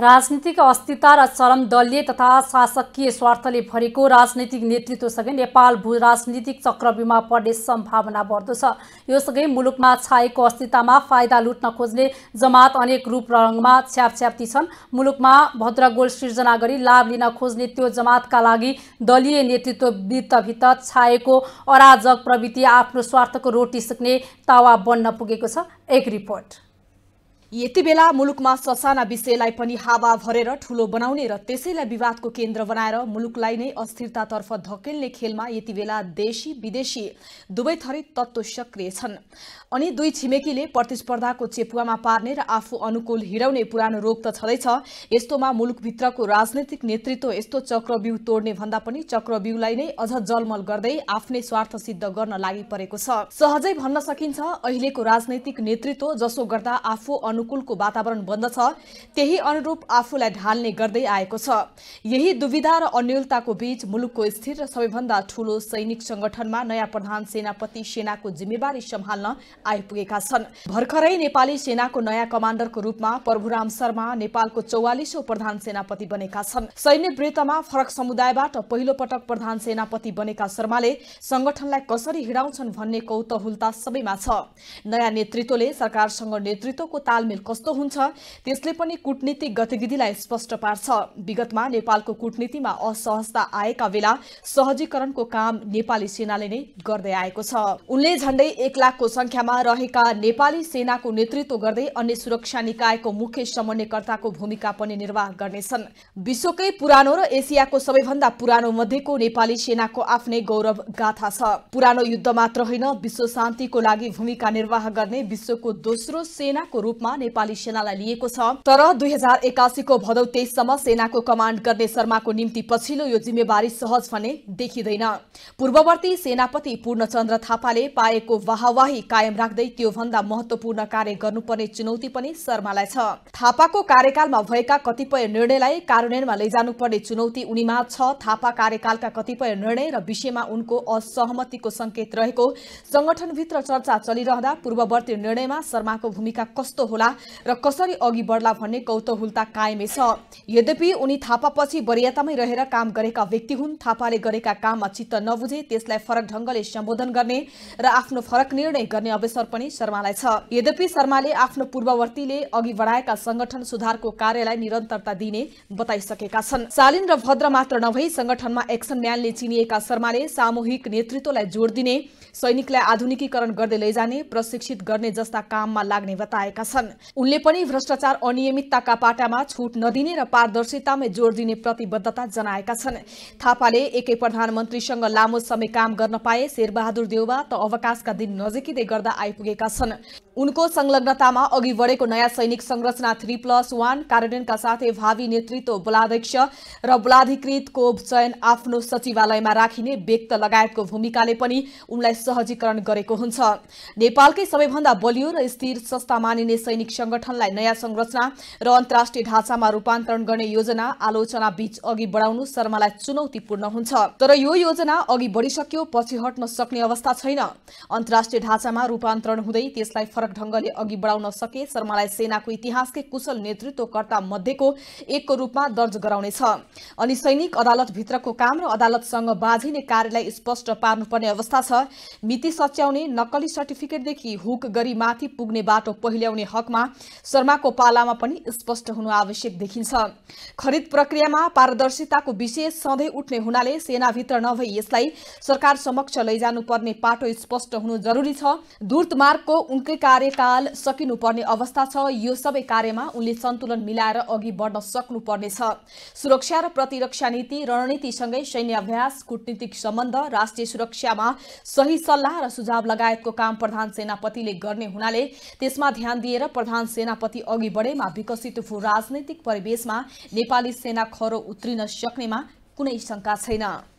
राजनीतिक अस्थिरता र चरम दलीय तथा शासकीय स्वार्थले भरेको राजनैतिक नेतृत्वसँगै नेपाल भू राजनीतिक चक्रव्यूहमा पर्ने सम्भावना बढ्दो छ योसँगै मुलुकमा छाएको अस्थिरतामा फाइदा लुट्न खोज्ने जमात अनेक रूप रङमा छ्यापछ्याप्ती छन् मुलुकमा भद्रगोल सिर्जना गरी लाभ लिन खोज्ने त्यो जमातका लागि दलीय नेतृत्व वित्तभित्र छाएको अराजक प्रवृत्ति आफ्नो स्वार्थको रोटी सिक्ने तावा बन्न पुगेको छ एक रिपोर्ट यति बेला मुलुकमा ससाना विषयलाई पनि हावा भरेर ठूलो बनाउने र त्यसैलाई विवादको केन्द्र बनाएर मुलुकलाई नै अस्थिरतातर्फ धकेल्ने खेलमा यति बेला देशी विदेशी दुवै थरी तत्त्व सक्रिय छन् अनि दुई छिमेकीले प्रतिस्पर्धाको चेपुवामा पार्ने र आफू अनुकूल हिँडाउने पुरानो रोग त छँदैछ यस्तोमा मुलुकभित्रको राजनैतिक नेतृत्व यस्तो चक्रव्यूह तोड्ने भन्दा पनि चक्रव्यूहलाई नै अझ जलमल गर्दै आफ्नै स्वार्थ सिद्ध गर्न लागि परेको छ सहजै भन्न सकिन्छ अहिलेको राजनैतिक नेतृत्व जसो गर्दा आफू अनु अनुकूलको वातावरण बन्दछ त्यही अनुरूप आफूलाई ढाल्ने गर्दै आएको छ यही दुविधा र अन्यलताको बीच मुलुकको स्थिर र सबैभन्दा ठूलो सैनिक संगठनमा नयाँ प्रधान सेनापति सेनाको जिम्मेवारी सम्हाल्न आइपुगेका छन् भर्खरै नेपाली सेनाको नयाँ कमान्डरको रूपमा प्रभुराम शर्मा नेपालको चौवालिसौँ प्रधान सेनापति बनेका छन् सैन्य वृत्तमा फरक समुदायबाट पहिलो पटक प्रधान सेनापति बनेका शर्माले संगठनलाई कसरी हिँडाउँछन् भन्ने कौतहुलता सबैमा छ नयाँ नेतृत्वले सरकारसँग नेतृत्वको तालमेल तालमेल कस्तो हुन्छ त्यसले पनि कूटनीतिक गतिविधिलाई स्पष्ट पार्छ विगतमा नेपालको कूटनीतिमा असहजता आएका बेला सहजीकरणको काम नेपाली सेनाले नै गर्दै आएको छ उनले झण्डै एक लाखको संख्यामा रहेका नेपाली सेनाको नेतृत्व गर्दै अन्य सुरक्षा निकायको मुख्य समन्वयकर्ताको भूमिका पनि निर्वाह गर्नेछन् विश्वकै पुरानो र एसियाको सबैभन्दा पुरानो मध्येको नेपाली सेनाको आफ्नै गौरव गाथा छ पुरानो युद्ध मात्र होइन विश्व शान्तिको लागि भूमिका निर्वाह गर्ने विश्वको दोस्रो सेनाको रूपमा नेपाली सेनालाई लिएको छ तर दुई हजार एकासीको भदौ तेइससम्म सेनाको कमान्ड गर्ने शर्माको निम्ति पछिल्लो यो जिम्मेवारी सहज भने देखिँदैन पूर्ववर्ती सेनापति पूर्णचन्द्र थापाले पाएको वाहवाही कायम राख्दै त्योभन्दा महत्वपूर्ण कार्य गर्नुपर्ने चुनौती पनि शर्मालाई छ थापाको कार्यकालमा भएका कतिपय निर्णयलाई कार्यान्वयनमा लैजानुपर्ने चुनौती उनीमा छ थापा कार्यकालका कतिपय निर्णय र विषयमा उनको असहमतिको संकेत रहेको संगठनभित्र चर्चा चलिरहँदा पूर्ववर्ती निर्णयमा शर्माको भूमिका कस्तो होला होला र कसरी अघि बढ्ला भन्ने कौतूहलता कायमै छ यद्यपि उनी थापापछि वरियतामै रहेर काम गरेका व्यक्ति हुन् थापाले गरेका काममा चित्त नबुझे त्यसलाई फरक ढङ्गले सम्बोधन गर्ने र आफ्नो फरक निर्णय गर्ने अवसर पनि शर्मालाई छ यद्यपि शर्माले आफ्नो पूर्ववर्तीले अघि बढाएका संगठन सुधारको कार्यलाई निरन्तरता दिने बताइसकेका छन् सालिन र भद्र मात्र नभई संगठनमा एक्सन म्यानले चिनिएका शर्माले सामूहिक नेतृत्वलाई जोड दिने सैनिकलाई आधुनिकीकरण गर्दै लैजाने प्रशिक्षित गर्ने जस्ता काममा लाग्ने बताएका छन् उनले पनि भ्रष्टाचार अनियमितताका पाटामा छुट नदिने र पारदर्शितामै जोड़ दिने प्रतिबद्धता जनाएका छन् थापाले एकै प्रधानमन्त्रीसँग लामो समय काम गर्न पाए शेरबहादुर देउवा त अवकाशका दिन नजिकिँदै गर्दा आइपुगेका छन् उनको संलग्नतामा अघि बढेको नयाँ सैनिक संरचना थ्री प्लस वान कार्यान्वयनका साथै भावी नेतृत्व बोलाध्यक्ष र बोलाधिकृतको चयन आफ्नो सचिवालयमा राखिने व्यक्त लगायतको भूमिकाले पनि उनलाई सहजीकरण गरेको हुन्छ नेपालकै सबैभन्दा बलियो र स्थिर संस्था मानिने सैनिक सैनिक संगठनलाई नयाँ संरचना र अन्तर्राष्ट्रिय ढाँचामा रूपान्तरण गर्ने योजना आलोचना बीच अघि बढाउनु शर्मालाई चुनौतीपूर्ण हुन्छ तर यो योजना अघि बढिसक्यो पछि हट्न सक्ने अवस्था छैन अन्तर्राष्ट्रिय ढाँचामा रूपान्तरण हुँदै त्यसलाई फरक ढङ्गले अघि बढाउन सके शर्मालाई सेनाको इतिहासकै कुशल नेतृत्वकर्ता मध्येको एकको रूपमा दर्ज गराउनेछ अनि सैनिक अदालतभित्रको काम र अदालतसँग बाझिने कार्यलाई स्पष्ट पार्नुपर्ने अवस्था छ मिति सच्याउने नक्कली सर्टिफिकेटदेखि हुक गरी माथि पुग्ने बाटो पहिल्याउने हक रूपमा शर्माको पालामा पनि स्पष्ट हुनु आवश्यक देखिन्छ खरिद प्रक्रियामा पारदर्शिताको विषय सधैँ उठ्ने हुनाले सेनाभित्र नभई यसलाई सरकार समक्ष लैजानुपर्ने पाटो स्पष्ट हुनु जरुरी छ मार्गको उनकै कार्यकाल सकिनुपर्ने अवस्था छ यो सबै कार्यमा उनले सन्तुलन मिलाएर अघि बढ्न सक्नुपर्नेछ सुरक्षा र प्रतिरक्षा नीति रणनीतिसँगै सैन्य अभ्यास कूटनीतिक सम्बन्ध राष्ट्रिय सुरक्षामा सही सल्लाह र सुझाव लगायतको काम प्रधान सेनापतिले गर्ने हुनाले त्यसमा ध्यान दिएर प्रधान सेनापति अघि बढेमा विकसित भू राजनैतिक परिवेशमा नेपाली सेना खरो उत्रिन सक्नेमा कुनै शङ्का छैन